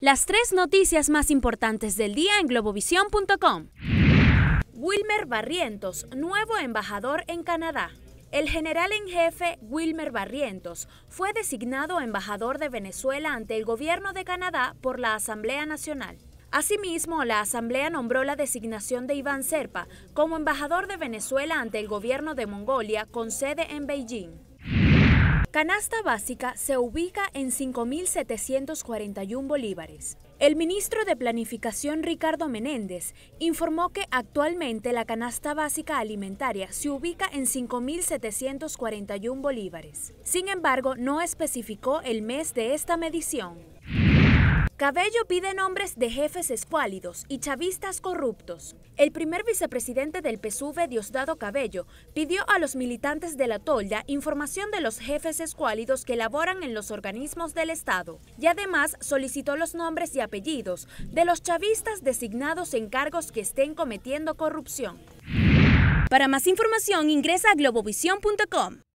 Las tres noticias más importantes del día en globovisión.com. Wilmer Barrientos, nuevo embajador en Canadá. El general en jefe Wilmer Barrientos fue designado embajador de Venezuela ante el gobierno de Canadá por la Asamblea Nacional. Asimismo, la Asamblea nombró la designación de Iván Serpa como embajador de Venezuela ante el gobierno de Mongolia con sede en Beijing. Canasta básica se ubica en 5.741 bolívares. El ministro de Planificación Ricardo Menéndez informó que actualmente la canasta básica alimentaria se ubica en 5.741 bolívares. Sin embargo, no especificó el mes de esta medición. Cabello pide nombres de jefes escuálidos y chavistas corruptos. El primer vicepresidente del PSUV, Diosdado Cabello, pidió a los militantes de la tolda información de los jefes escuálidos que laboran en los organismos del Estado y además solicitó los nombres y apellidos de los chavistas designados en cargos que estén cometiendo corrupción. Para más información ingresa a globovision.com.